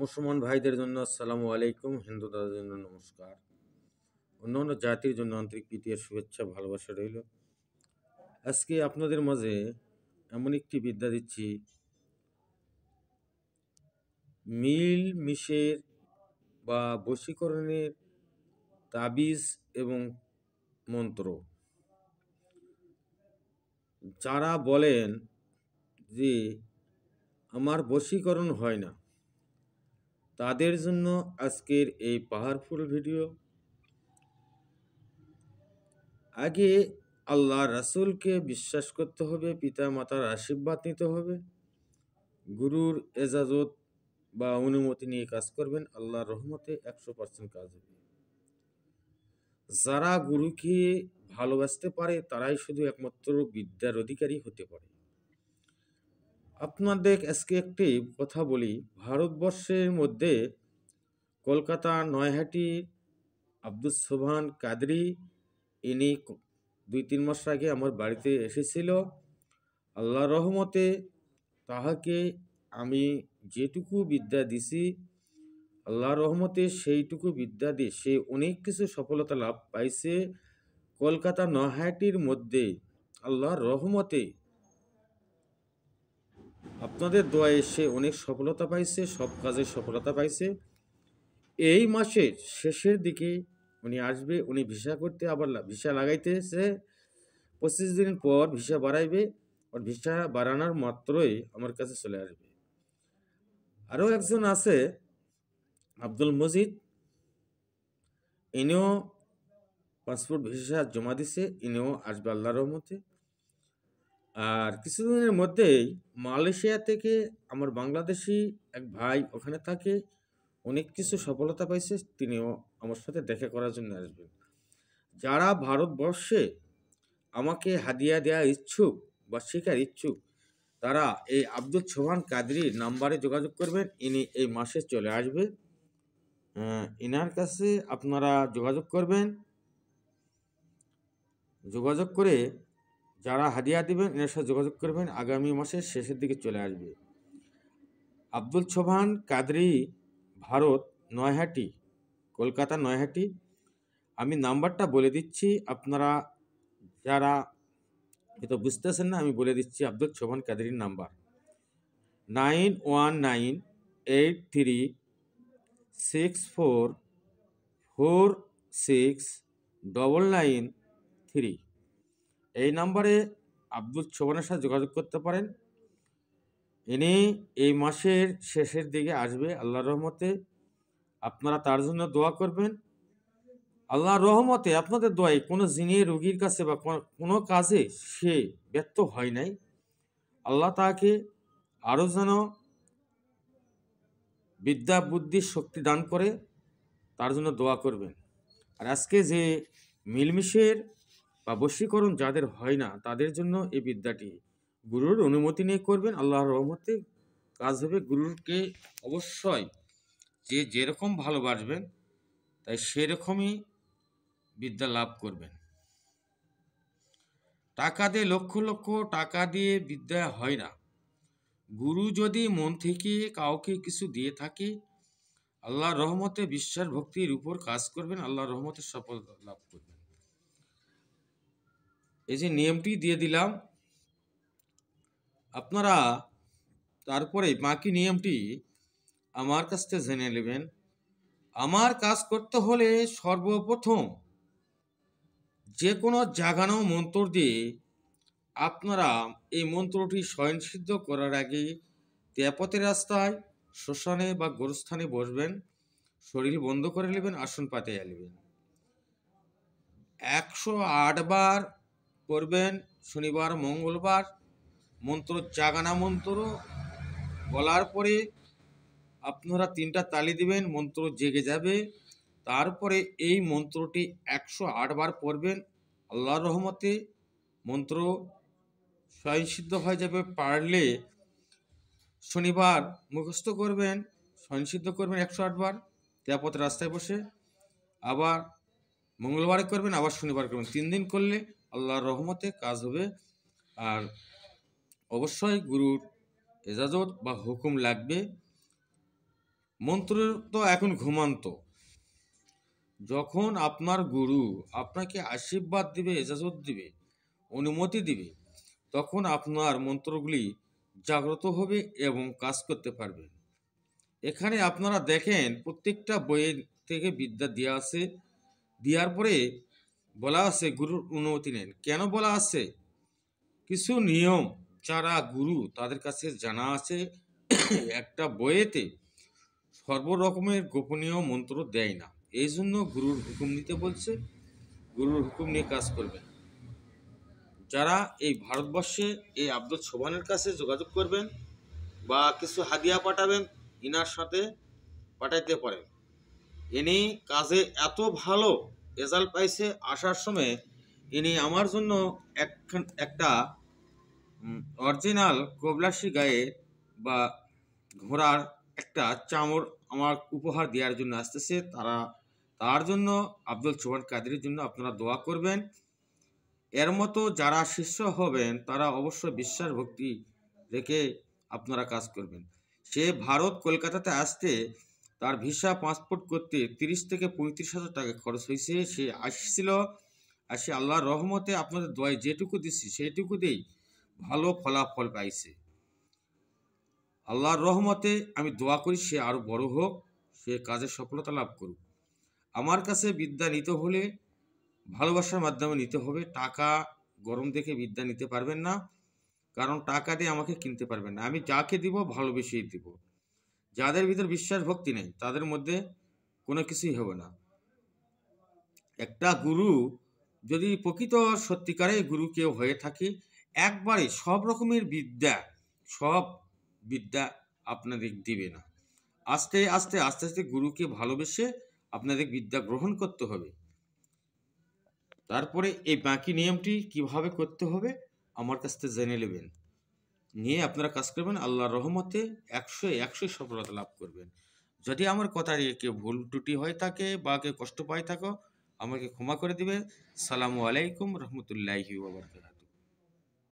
মুসলমান ভাইদের জন্য আসসালামু আলাইকুম হিন্দু দাদার জন্য নমস্কার অন্য অন্য জাতির জন্য আন্তরিক প্রীতির শুভেচ্ছা ভালোবাসা রইল আজকে আপনাদের মাঝে এমন একটি বিদ্যা দিচ্ছি মিল মিশের বা বশীকরণের তাবিজ এবং মন্ত্র যারা বলেন যে আমার বশীকরণ হয় না তাদের জন্য আজকের এই পাহাড়ফুল ভিডিও আগে আল্লাহ রাসুলকে বিশ্বাস করতে হবে পিতা মাতার আশীর্বাদ নিতে হবে গুরুর এজাজত বা অনুমতি নিয়ে কাজ করবেন আল্লাহর রহমতে একশো পার্সেন্ট কাজ হবে যারা গুরুকে ভালোবাসতে পারে তারাই শুধু একমাত্র বিদ্যার অধিকারী হতে পারে আপনাদের আজকে একটি কথা বলি ভারতবর্ষের মধ্যে কলকাতা নয়হাটি আব্দুল সোভান কাদরি ইনি দুই তিন মাস আগে আমার বাড়িতে এসেছিল আল্লাহ রহমতে তাহাকে আমি যেটুকু বিদ্যা দিছি আল্লাহ রহমতে সেইটুকু বিদ্যা দিয়ে সে অনেক কিছু সফলতা লাভ পাইছে কলকাতা নহাটির মধ্যে আল্লাহর রহমতে আপনাদের দোয়ায় সে অনেক সফলতা পাইছে সব কাজে সফলতা পাইছে এই মাসের শেষের দিকে উনি আসবে উনি ভিসা করতে আবার ভিসা লাগাইতেছে পঁচিশ দিন পর ভিসা বাড়াইবে আর ভিসা বাড়ানোর মাত্রই আমার কাছে চলে আসবে আরও একজন আছে আব্দুল মজিদ ইনিও পাসপোর্ট ভিসা জমা দিছে ইনিও আসবে আল্লাহ রহমতে আর কিছুদিনের মধ্যেই মালয়েশিয়া থেকে আমার বাংলাদেশি এক ভাই ওখানে থাকে অনেক কিছু সফলতা পাইছে তিনিও আমার সাথে দেখা করার জন্য আসবেন যারা ভারতবর্ষে আমাকে হাদিয়া দেওয়া ইচ্ছুক বা শেখার ইচ্ছুক তারা এই আব্দুল সোহান কাদরির নাম্বারে যোগাযোগ করবেন ইনি এই মাসে চলে আসবে এনার হ্যাঁ, কাছে আপনারা যোগাযোগ করবেন যোগাযোগ করে যারা হাদিয়া দেবেন এনার সাথে যোগাযোগ করবেন আগামী মাসের শেষের দিকে চলে আসবে আব্দুল ছোভান কাদরি ভারত নয়হাটি কলকাতা নয়হাটি আমি নাম্বারটা বলে দিচ্ছি আপনারা যারা হয়তো বুঝতেছেন না আমি বলে দিচ্ছি আব্দুল ছোভান কাদরির number nine one nine eight three six four four six double nine three এই নাম্বারে আব্দুল সোবানের সাথে যোগাযোগ করতে পারেন ইনি এই মাসের শেষের দিকে আসবে আল্লাহর রহমতে আপনারা তার জন্য দোয়া করবেন আল্লাহর রহমতে আপনাদের দোয়ায় কোনো জিনিয়ে রোগীর কাছে বা কোনো কাজে সে ব্যর্থ হয় নাই আল্লাহ তাকে আরও যেন বিদ্যা বুদ্ধি শক্তি দান করে তার জন্য দোয়া করবেন আর আজকে যে মিলমিশের বা বশীকরণ যাদের হয় না তাদের জন্য এই বিদ্যাটি গুরুর অনুমতি নিয়ে করবেন আল্লাহর রহমতে কাজ হবে গুরুরকে অবশ্যই যে যেরকম ভালোবাসবেন তাই সেরকমই বিদ্যা লাভ করবেন টাকা দিয়ে লক্ষ লক্ষ টাকা দিয়ে বিদ্যা হয় না গুরু যদি মন থেকে কাউকে কিছু দিয়ে থাকে আল্লাহর রহমতে বিশ্বাস ভক্তির উপর কাজ করবেন আল্লাহর রহমতে সফল লাভ করবেন এই যে নিয়মটি দিয়ে দিলাম আপনারা তারপরে বাকি নিয়মটি আমার কাছ থেকে জেনে নেবেন আমার কাজ করতে হলে সর্বপ্রথম যে কোনো জাগানো মন্ত্র দিয়ে আপনারা এই মন্ত্রটি স্বয়ংসিদ্ধ করার আগে তেপথের রাস্তায় শ্মশানে বা গোরস্থানে বসবেন শরীর বন্ধ করে নেবেন আসন পাতে নেবেন একশো আটবার করবেন শনিবার মঙ্গলবার মন্ত্র জাগানা মন্ত্র বলার পরে আপনারা তিনটা তালি দিবেন মন্ত্র জেগে যাবে তারপরে এই মন্ত্রটি একশো বার পড়বেন আল্লাহর রহমতে মন্ত্র স্বয়ংসিদ্ধ হয়ে যাবে পারলে শনিবার মুখস্থ করবেন স্বয়ংসিদ্ধ করবেন একশো আটবার দেয়াপথ রাস্তায় বসে আবার মঙ্গলবার করবেন আবার শনিবার করবেন তিন দিন করলে আল্লাহর রহমতে কাজ হবে আর অবশ্যই গুরুর এজাজত বা হুকুম লাগবে মন্ত্রের তো এখন ঘুমান্ত যখন আপনার গুরু আপনাকে আশীর্বাদ দিবে এজাজত দিবে অনুমতি দিবে তখন আপনার মন্ত্রগুলি জাগ্রত হবে এবং কাজ করতে পারবেন এখানে আপনারা দেখেন প্রত্যেকটা বইয়ের থেকে বিদ্যা দেওয়া আছে দেওয়ার পরে বলা আছে গুরুর অনুমতি নেন কেন বলা আছে কিছু নিয়ম যারা গুরু তাদের কাছে জানা আছে একটা বইয়েতে সর্বরকমের গোপনীয় মন্ত্র দেয় না এই জন্য গুরুর হুকুম নিতে বলছে গুরুর হুকুম নিয়ে কাজ করবেন যারা এই ভারতবর্ষে এই আব্দুল সোবানের কাছে যোগাযোগ করবেন বা কিছু হাদিয়া পাঠাবেন ইনার সাথে পাঠাইতে পারেন ইনি কাজে এত ভালো রেজাল্ট পাইছে আসার সময় ইনি আমার জন্য একটা অরিজিনাল কবলাসি গায়ে বা ঘোড়ার একটা চামড় আমার উপহার দেওয়ার জন্য আসতেছে তারা তার জন্য আব্দুল চৌহান কাদের জন্য আপনারা দোয়া করবেন এর মতো যারা শিষ্য হবেন তারা অবশ্যই বিশ্বাস ভক্তি রেখে আপনারা কাজ করবেন সে ভারত কলকাতাতে আসতে তার ভিসা পাসপোর্ট করতে তিরিশ থেকে পঁয়ত্রিশ হাজার টাকা খরচ হয়েছে সে আসছিল আর সে আল্লাহর রহমতে আপনাদের দয় যেটুকু দিচ্ছি সেটুকু দিয়েই ভালো ফলাফল পাইছে আল্লাহর রহমতে আমি দোয়া করি সে আরও বড় হোক সে কাজে সফলতা লাভ করুক আমার কাছে বিদ্যা নিতে হলে ভালোবাসার মাধ্যমে নিতে হবে টাকা গরম দেখে বিদ্যা নিতে পারবেন না কারণ টাকা দিয়ে আমাকে কিনতে পারবেন না আমি যাকে দিব ভালোবেসেই দিব যাদের ভিতর বিশ্বাস ভক্তি নেই তাদের মধ্যে কোনো কিছুই হবে না একটা গুরু যদি প্রকৃত সত্যিকারে গুরু কেউ হয়ে থাকে একবারে সব রকমের বিদ্যা সব বিদ্যা আপনাদের দিবে না আস্তে আস্তে আস্তে আস্তে গুরুকে ভালোবেসে আপনাদের বিদ্যা গ্রহণ করতে হবে তারপরে এই বাকি নিয়মটি কিভাবে করতে হবে আমার কাছ থেকে জেনে নেবেন নিয়ে আপনারা কাজ করবেন আল্লাহর রহমতে একশো একশো সফলতা লাভ করবেন যদি আমার কথার কেউ ভুল ত্রুটি হয়ে থাকে বা কেউ কষ্ট পায় থাকো আমাকে ক্ষমা করে দিবে সালামু আলাইকুম রহমতুল্লাহি ওবরকাত